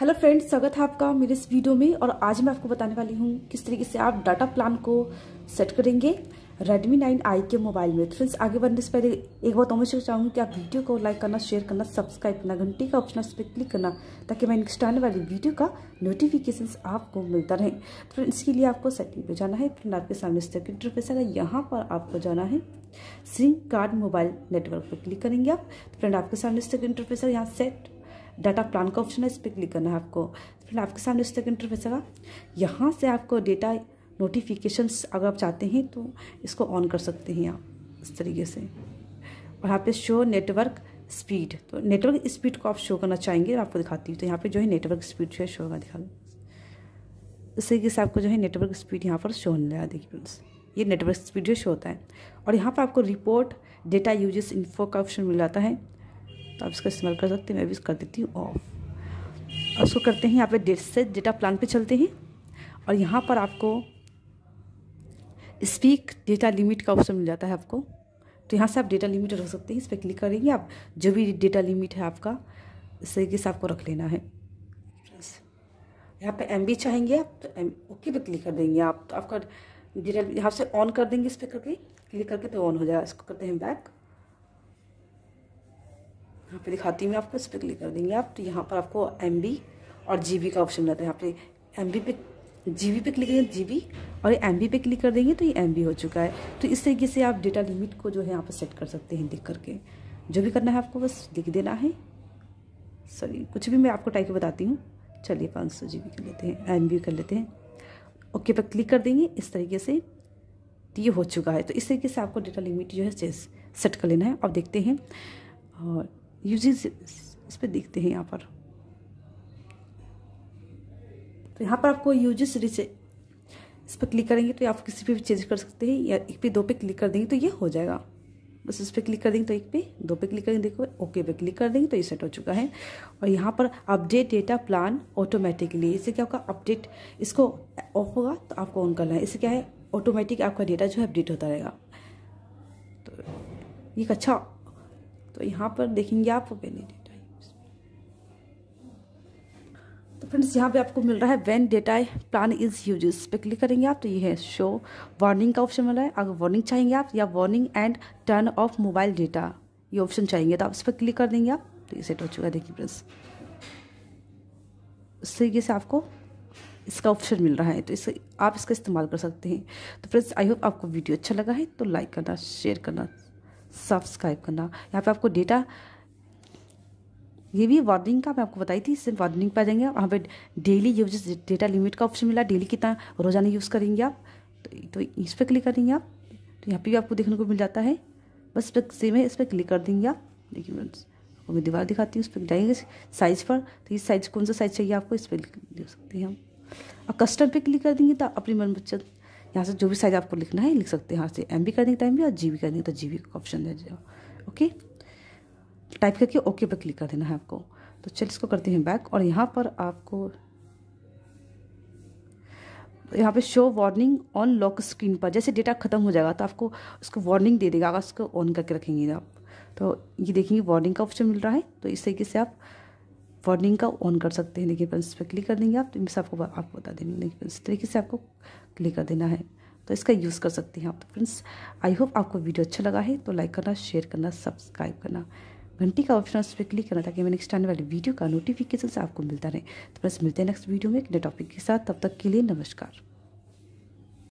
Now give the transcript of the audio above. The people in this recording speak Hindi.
हेलो फ्रेंड्स स्वागत है आपका मेरे इस वीडियो में और आज मैं आपको बताने वाली हूँ किस तरीके से आप डाटा प्लान को सेट करेंगे Redmi 9i के मोबाइल में फ्रेंड्स तो आगे बढ़ने से पहले एक बात और मैं चाहूँगी कि आप वीडियो को लाइक करना शेयर करना सब्सक्राइब करना घंटी का ऑप्शन उस पर क्लिक करना ताकि मैं नेक्स्ट आने वाली वीडियो का नोटिफिकेशन आपको मिलता रहे तो के इसके लिए आपको सेटिंग पर जाना है फ्रेंड आपके सामने सेकंड इंटरफेस यहाँ पर आपको जाना है सिम कार्ड मोबाइल नेटवर्क पर क्लिक करेंगे आप तो फ्रेंड आपके सामने सेकंड इंटरफेस यहाँ सेट डाटा प्लान का ऑप्शन है इस पर क्लिक करना है आपको फिर आपके सामने उस तक इंटरफेस आएगा यहाँ से आपको डेटा नोटिफिकेशंस अगर आप चाहते हैं तो इसको ऑन कर सकते हैं आप इस तरीके से और यहाँ पे शो नेटवर्क स्पीड तो नेटवर्क स्पीड को आप शो करना चाहेंगे और आपको दिखाती हूँ तो यहाँ पे जो है नेटवर्क स्पीड जो है शो होगा दिखा इस तरीके से आपको जो है नेटवर्क स्पीड यहाँ पर शो होने लगा देखिए फ्रेंड्स ये नेटवर्क स्पीड जो शो होता है और यहाँ पर आपको रिपोर्ट डेटा यूजेस इन्फो का ऑप्शन मिल जाता है तो आप इसका इस्तेमाल कर सकते हैं मैं भी कर देती हूँ ऑफ और उसको करते हैं यहाँ पे डेट से डेटा प्लान पे चलते हैं और यहाँ पर आपको स्पीक डेटा लिमिट का ऑप्शन मिल जाता है आपको तो यहाँ से आप डेटा लिमिट रख सकते हैं इस पर क्लिक करेंगे आप जो भी डेटा लिमिट है आपका इस तरीके से आपको रख लेना है यहाँ पे एम चाहेंगे आप तो एम ओके पे क्लिक कर देंगे आप तो आपका डेटा यहाँ से ऑन कर देंगे इस पर करके क्लिक करके तो ऑन हो जाएगा इसको करते हैं बैक यहाँ पे दिखाती हूँ मैं आपको इस पर क्लिक कर देंगे आप तो यहाँ पर आपको एम और जी का ऑप्शन रहता है यहाँ पे एम पे जी पे क्लिक करेंगे जी और ये एम पे क्लिक कर देंगे तो ये एम हो चुका है तो इस तरीके से आप डेटा लिमिट को जो है यहाँ पर सेट कर सकते हैं देख करके जो भी करना है आपको बस लिख देना है सॉरी कुछ भी मैं आपको टाइप बताती हूँ चलिए पाँच सौ जी कर लेते हैं एम कर लेते हैं ओके पर क्लिक कर देंगे इस तरीके से तो ये हो चुका है तो इस तरीके से आपको डेटा लिमिट जो है सेट कर लेना है अब देखते हैं और यूजेस इस पर देखते हैं यहाँ पर तो यहाँ पर आपको यूजेस रिच इस पर क्लिक करेंगे तो आप किसी पे भी चेंज कर सकते हैं या एक पे दो पे क्लिक कर देंगे तो ये हो जाएगा बस इस पर क्लिक कर देंगे तो एक पे दो पे क्लिक करेंगे देखो ओके पे क्लिक कर देंगे तो ये सेट हो चुका है और यहाँ पर अपडेट डेटा प्लान ऑटोमेटिकली इससे क्या होगा अपडेट इसको ऑफ होगा तो आपको ऑन करना है इससे क्या है ऑटोमेटिक आपका डेटा जो है अपडेट होता रहेगा तो ये एक अच्छा तो यहाँ पर देखेंगे आप वेलिडेट तो फ्रेंड्स यहाँ पे आपको मिल रहा है when data plan is use इस पर क्लिक करेंगे आप तो ये है शो वार्निंग का ऑप्शन मिला है अगर वार्निंग चाहेंगे आप या warning and turn off mobile data ये ऑप्शन चाहेंगे तो आप इस पर क्लिक कर देंगे आप तो ये सेट हो चुका है देखिए फ्रेंड्स इस तरीके से आपको इसका ऑप्शन मिल रहा है तो इसे आप इसका इस्तेमाल कर सकते हैं तो फ्रेंड्स आई होप आपको वीडियो अच्छा लगा है तो लाइक करना शेयर करना सब्सक्राइब करना यहाँ पे आपको डेटा ये भी वार्निंग का मैं आपको बताई थी इससे वार्निंग आ जाएंगे वहाँ पे डेली यूज डेटा लिमिट का ऑप्शन मिला डेली कितना रोजाना यूज़ करेंगे आप तो, तो इस पर क्लिक करेंगे आप तो यहाँ पे भी आपको देखने को मिल जाता है बस इस पर सेम है इस पर क्लिक कर देंगे आप देखिए आपको मैं दीवार दिखाती हूँ उस पर जाएंगे साइज पर तो ये साइज कौन सा साइज चाहिए आपको इस पर दे सकते हैं हम और कस्टम पे क्लिक कर देंगे तो अपनी मन बचत यहाँ से जो भी साइज आपको लिखना है लिख सकते हैं यहाँ से एम बी करने के टाइम भी और जी बी करने तो जी बी का ऑप्शन दे है ओके टाइप करके ओके पर क्लिक कर देना है आपको तो चलिए इसको करते हैं बैक और यहाँ पर आपको यहाँ पे show warning on lock screen पर जैसे डेटा खत्म हो जाएगा तो आपको उसको वार्निंग दे देगा अगर उसको ऑन करके रखेंगे आप तो ये देखेंगे वार्निंग का ऑप्शन मिल रहा है तो इस तरीके से आप वार्निंग का ऑन कर सकते हैं लेकिन फ्रेंड्स इस पर क्लिक कर देंगे आप तो आपको आपको बता देंगे लेकिन इस तरीके से आपको क्लिक कर देना है तो इसका यूज़ कर सकते हैं आप तो फ्रेंड्स आई होप आपको वीडियो अच्छा लगा है तो लाइक करना शेयर करना सब्सक्राइब करना घंटी का ऑप्शन उस पर क्लिक करना ताकि मैं नेक्स्ट आने वाली वीडियो का नोटिफिकेशन से आपको मिलता रहे तो फ्रेंड्स मिलते हैं नेक्स्ट वीडियो में एक नए टॉपिक के साथ तब तक के लिए नमस्कार